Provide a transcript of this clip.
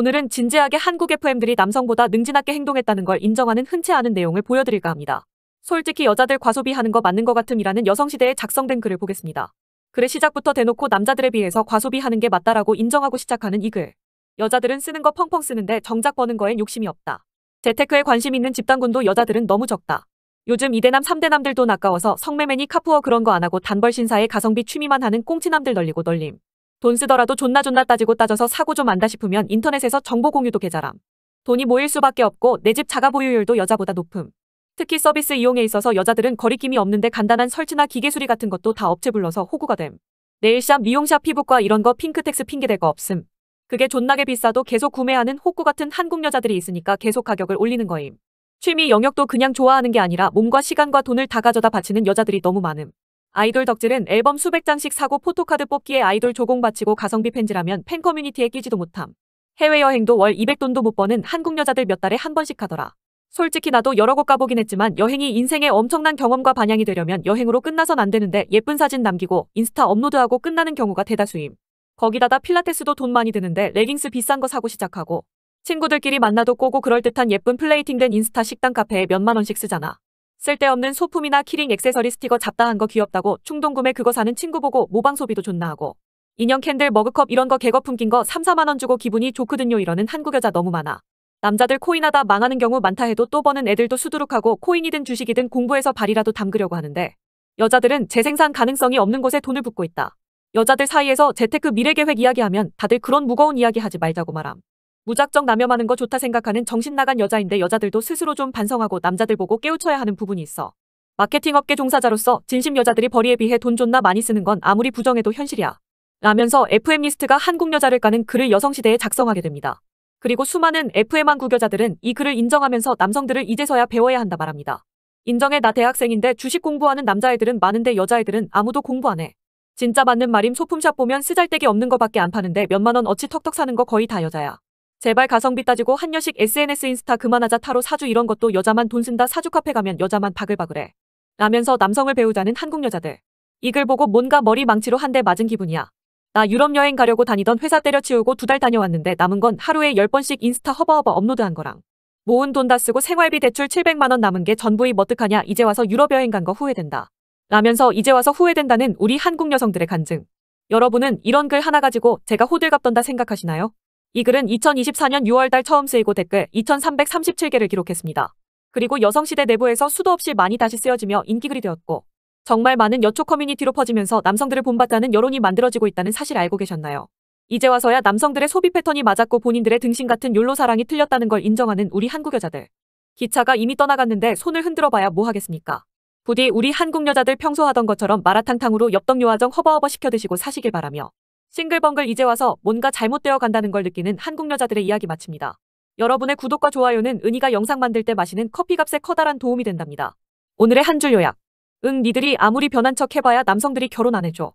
오늘은 진지하게 한국 FM들이 남성보다 능진하게 행동했다는 걸 인정하는 흔치 않은 내용을 보여드릴까 합니다. 솔직히 여자들 과소비하는 거 맞는 것 같음이라는 여성시대에 작성된 글을 보겠습니다. 글의 시작부터 대놓고 남자들에 비해서 과소비하는 게 맞다라고 인정하고 시작하는 이 글. 여자들은 쓰는 거 펑펑 쓰는데 정작 버는 거엔 욕심이 없다. 재테크에 관심 있는 집단군도 여자들은 너무 적다. 요즘 이대남 3대남들도 아까워서 성매매니 카푸어 그런 거 안 하고 단벌 신사에 가성비 취미만 하는 꽁치남들 널리고 널림. 돈 쓰더라도 존나 존나 따지고 따져서 사고 좀 안다 싶으면 인터넷에서 정보 공유도 개잘함. 돈이 모일 수밖에 없고 내 집 자가 보유율도 여자보다 높음. 특히 서비스 이용에 있어서 여자들은 거리낌이 없는데 간단한 설치나 기계 수리 같은 것도 다 업체 불러서 호구가 됨. 네일샵, 미용샵, 피부과 이런 거핑크텍스 핑계대거 없음. 그게 존나게 비싸도 계속 구매하는 호구 같은 한국 여자들이 있으니까 계속 가격을 올리는 거임. 취미 영역도 그냥 좋아하는 게 아니라 몸과 시간과 돈을 다 가져다 바치는 여자들이 너무 많음. 아이돌 덕질은 앨범 수백 장씩 사고 포토카드 뽑기에 아이돌 조공 바치고 가성비 팬즈라면 팬 커뮤니티에 끼지도 못함. 해외여행도 월 200돈도 못 버는 한국 여자들 몇 달에 한 번씩 하더라. 솔직히 나도 여러 곳 가보긴 했지만 여행이 인생의 엄청난 경험과 반향이 되려면 여행으로 끝나선 안 되는데 예쁜 사진 남기고 인스타 업로드하고 끝나는 경우가 대다수임. 거기다가 필라테스도 돈 많이 드는데 레깅스 비싼 거 사고 시작하고 친구들끼리 만나도 꼬고 그럴듯한 예쁜 플레이팅된 인스타 식당 카페에 몇만 원씩 쓰잖아. 쓸데없는 소품이나 키링 액세서리 스티커 잡다 한거 귀엽다고 충동구매 그거 사는 친구 보고 모방 소비도 존나 하고 인형 캔들 머그컵 이런 거 개거품 낀거 3, 4만원 주고 기분이 좋거든요 이러는 한국 여자 너무 많아. 남자들 코인하다 망하는 경우 많다 해도 또 버는 애들도 수두룩하고 코인이든 주식이든 공부해서 발이라도 담그려고 하는데 여자들은 재생산 가능성이 없는 곳에 돈을 붓고 있다. 여자들 사이에서 재테크 미래계획 이야기하면 다들 그런 무거운 이야기 하지 말자고 말함. 무작정 남염하는 거 좋다 생각하는 정신나간 여자인데 여자들도 스스로 좀 반성하고 남자들 보고 깨우쳐야 하는 부분이 있어. 마케팅업계 종사자로서 진심 여자들이 벌이에 비해 돈 존나 많이 쓰는 건 아무리 부정해도 현실이야. 라면서 FM리스트가 한국 여자를 까는 글을 여성시대에 작성하게 됩니다. 그리고 수많은 FM한 국여자들은 이 글을 인정하면서 남성들을 이제서야 배워야 한다 말합니다. 인정해 나 대학생인데 주식 공부하는 남자애들은 많은데 여자애들은 아무도 공부 안 해. 진짜 맞는 말임 소품샵 보면 쓰잘데기 없는 거밖에 안 파는데 몇만원 어치 턱턱 사는 거 거의 다 여자야. 제발 가성비 따지고 한여식 SNS 인스타 그만하자 타로 사주 이런 것도 여자만 돈 쓴다 사주 카페 가면 여자만 바글바글해. 라면서 남성을 배우자는 한국 여자들. 이 글 보고 뭔가 머리 망치로 한 대 맞은 기분이야. 나 유럽 여행 가려고 다니던 회사 때려치우고 두 달 다녀왔는데 남은 건 하루에 10번씩 인스타 허버허버 업로드한 거랑 모은 돈 다 쓰고 생활비 대출 700만원 남은 게 전부이 멋득하냐 뭐 이제 와서 유럽 여행 간 거 후회된다. 라면서 이제 와서 후회된다는 우리 한국 여성들의 간증. 여러분은 이런 글 하나 가지고 제가 호들갑 떤다 생각하시나요? 이 글은 2024년 6월달 처음 쓰이고 댓글 2337개를 기록했습니다. 그리고 여성시대 내부에서 수도 없이 많이 다시 쓰여지며 인기글이 되었고 정말 많은 여초 커뮤니티로 퍼지면서 남성들을 본받다는 여론이 만들어지고 있다는 사실 알고 계셨나요? 이제 와서야 남성들의 소비 패턴이 맞았고 본인들의 등신 같은 욜로 사랑이 틀렸다는 걸 인정하는 우리 한국 여자들. 기차가 이미 떠나갔는데 손을 흔들어 봐야 뭐 하겠습니까? 부디 우리 한국 여자들 평소 하던 것처럼 마라탕탕으로 엽떡 요아정 허버허버 시켜 드시고 사시길 바라며 싱글벙글 이제 와서 뭔가 잘못되어 간다는 걸 느끼는 한국 여자들의 이야기 마칩니다. 여러분의 구독과 좋아요는 은희가 영상 만들 때 마시는 커피값에 커다란 도움이 된답니다. 오늘의 한 줄 요약. 응 니들이 아무리 변한 척 해봐야 남성들이 결혼 안 해줘.